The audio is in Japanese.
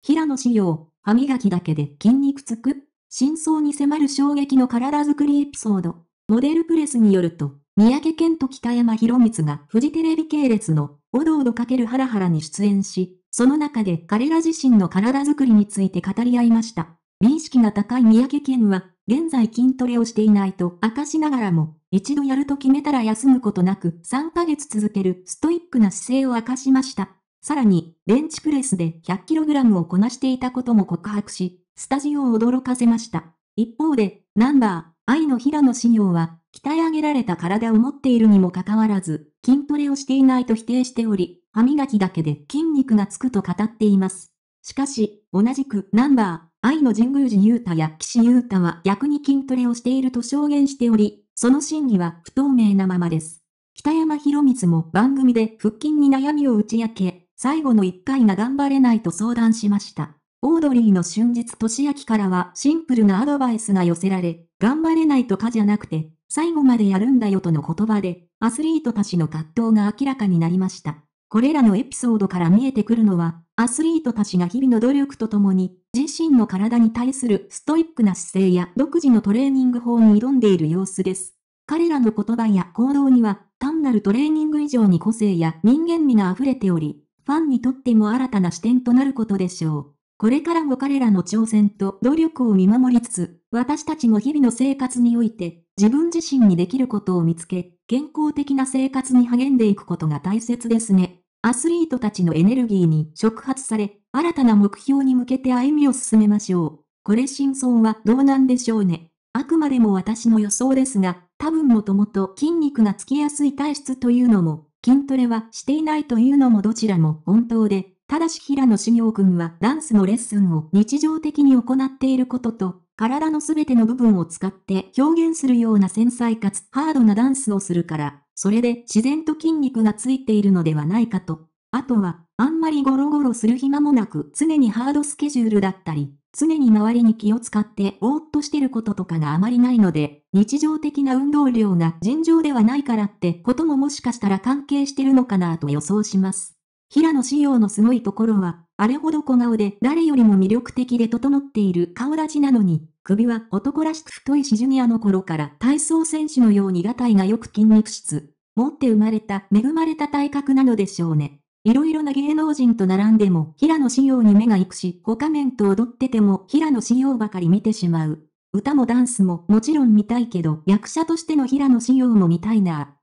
平野紫耀、歯磨きだけで筋肉つく真相に迫る衝撃の体づくりエピソード。モデルプレスによると、三宅健と北山博光がフジテレビ系列のおどおどかけるハラハラに出演し、その中で彼ら自身の体づくりについて語り合いました。美意識が高い三宅健は、現在筋トレをしていないと明かしながらも、一度やると決めたら休むことなく3ヶ月続けるストイックな姿勢を明かしました。さらに、ベンチプレスで 100kg をこなしていたことも告白し、スタジオを驚かせました。一方で、ナンバー、愛の平野信用は、鍛え上げられた体を持っているにもかかわらず、筋トレをしていないと否定しており、歯磨きだけで筋肉がつくと語っています。しかし、同じくナンバー、愛の神宮寺優太や岸優太は逆に筋トレをしていると証言しており、その真偽は不透明なままです。北山博光も番組で腹筋に悩みを打ち明け、最後の一回が頑張れないと相談しました。オードリーの春日俊明からはシンプルなアドバイスが寄せられ、頑張れないとかじゃなくて、最後までやるんだよとの言葉で、アスリートたちの葛藤が明らかになりました。これらのエピソードから見えてくるのは、アスリートたちが日々の努力とともに、自身の体に対するストイックな姿勢や独自のトレーニング法に挑んでいる様子です。彼らの言葉や行動には、単なるトレーニング以上に個性や人間味が溢れており、ファンにとっても新たな視点となることでしょう。これからも彼らの挑戦と努力を見守りつつ、私たちも日々の生活において、自分自身にできることを見つけ、健康的な生活に励んでいくことが大切ですね。アスリートたちのエネルギーに触発され、新たな目標に向けて歩みを進めましょう。これ真相はどうなんでしょうね。あくまでも私の予想ですが、多分もともと筋肉がつきやすい体質というのも筋トレはしていないというのもどちらも本当で、ただし平野行く君はダンスのレッスンを日常的に行っていることと、体のすべての部分を使って表現するような繊細かつハードなダンスをするから、それで自然と筋肉がついているのではないかと。あとは、あんまりゴロゴロする暇もなく常にハードスケジュールだったり、常に周りに気を使ってぼーっとしてることとかがあまりないので、日常的な運動量が尋常ではないからってことももしかしたら関係してるのかなと予想します。平野仕様のすごいところは、あれほど小顔で誰よりも魅力的で整っている顔立ちなのに、首は男らしく太いしジュニアの頃から体操選手のようにがたいがよく筋肉質。持って生まれた恵まれた体格なのでしょうね。いろいろな芸能人と並んでも、平野紫耀に目が行くし、他面と踊ってても、平野紫耀ばかり見てしまう。歌もダンスももちろん見たいけど、役者としての平野紫耀も見たいな。